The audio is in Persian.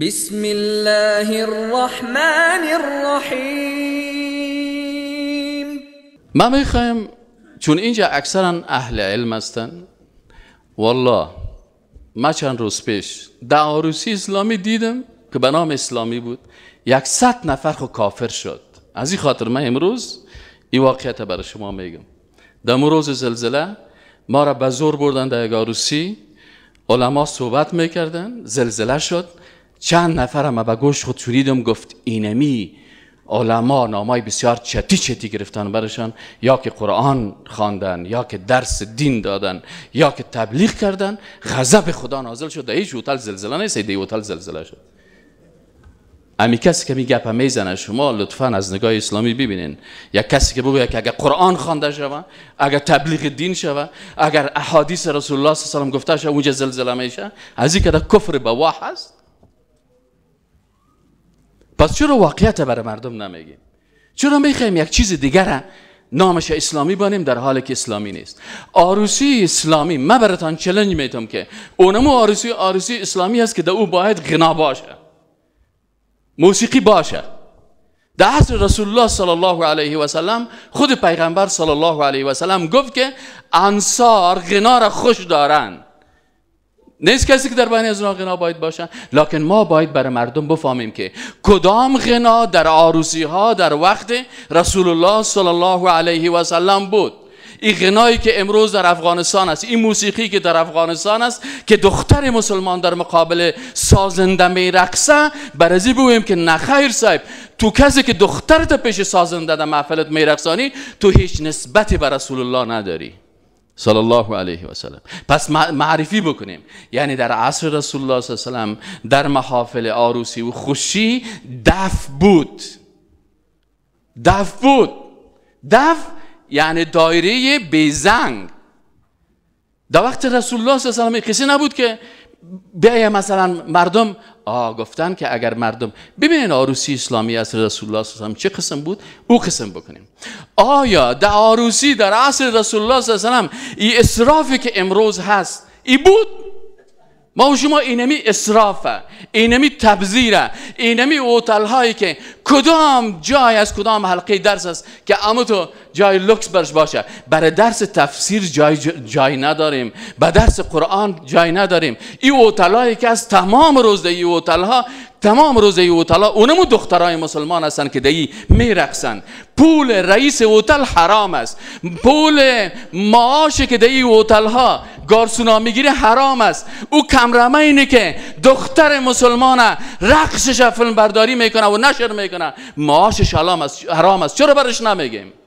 بسم الله الرحمن الرحیم ما میخوایم چون اینجا اکثرا اهل علم هستن والله ما چند روز پیش در عروسی اسلامی دیدم که به نام اسلامی بود یکصد نفر خو کافر شد از این خاطر من امروز این واقعیت برای شما میگم در روز زلزله ما را به زور بردن در عروسی علما صحبت میکردن زلزله شد چند نفرم به گوش خود شنیدم گفت اینمی علما نامای بسیار چتی چتی گرفتن برشان یا که قرآن خواندن یا که درس دین دادن یا که تبلیغ کردن غضب خدا نازل شد در هیچ زلزله نیست در هتل زلزله شد امی کسی که میگه گپ میزنه شما لطفا از نگاه اسلامی ببینین یا کسی که بگه که اگر قرآن خوانده شوه اگر تبلیغ دین شوه اگر احادیث رسول الله صلی الله علیه و آله گفته شوه اونجا زلزله میشه از این که کفر به هست پس چرا واقعیت برای مردم نمیگیم چرا میخوایم یک چیز دیگر نامش اسلامی بانیم در حالی که اسلامی نیست آروسی اسلامی من براتان چلنج میتم که اونمو آروسی آروسی اسلامی است که در او باید غنا باشه موسیقی باشه در حصر رسول الله صلی الله علیه و سلم خود پیغمبر صلی الله علیه و سلم گفت که انصار غنا را خوش دارند نیست کسی که در بین از غنا باید باشن لکن ما باید برای مردم بفهمیم که کدام غنا در آروسی ها در وقت رسول الله صلی الله علیه و سلم بود این غنایی که امروز در افغانستان است این موسیقی که در افغانستان است که دختر مسلمان در مقابل سازنده میرقصه برازی بگویم که نخیر صاحب تو کسی که دخترت پیش سازنده در محفلت رقصانی تو هیچ نسبتی به رسول الله نداری صلی الله علیه و سلم پس معرفی بکنیم یعنی در عصر رسول الله صلی الله علیه و سلم در محافل آروسی و خوشی دف بود دف بود دف یعنی دایره بیزنگ در دا وقت رسول الله صلی الله علیه و سلم کسی نبود که بیای مثلا مردم آ گفتن که اگر مردم ببینین آروسی اسلامی از رسول الله صلی الله علیه و چه قسم بود او قسم بکنیم آیا در آروسی در عصر رسول الله صلی الله علیه و ای اسرافی که امروز هست ای بود ما و شما اینمی اصرافه اینمی تبذیره اینمی اوتل که کدام جای از کدام حلقه درس است که امتو جای لکس برش باشه برای درس تفسیر جای, جای نداریم به درس قرآن جای نداریم این اوتل که از تمام روز ای اوتل ها تمام اوتل اوتلا اونمو دخترای مسلمان هستن که دی میرقصن پول رئیس اوتل حرام است پول معاش که دی اوتل ها گارسونا میگیره حرام است او کمرمه اینه که دختر مسلمانه رقصش فیلم برداری میکنه و نشر میکنه معاشش حرام است چرا برش نمیگیم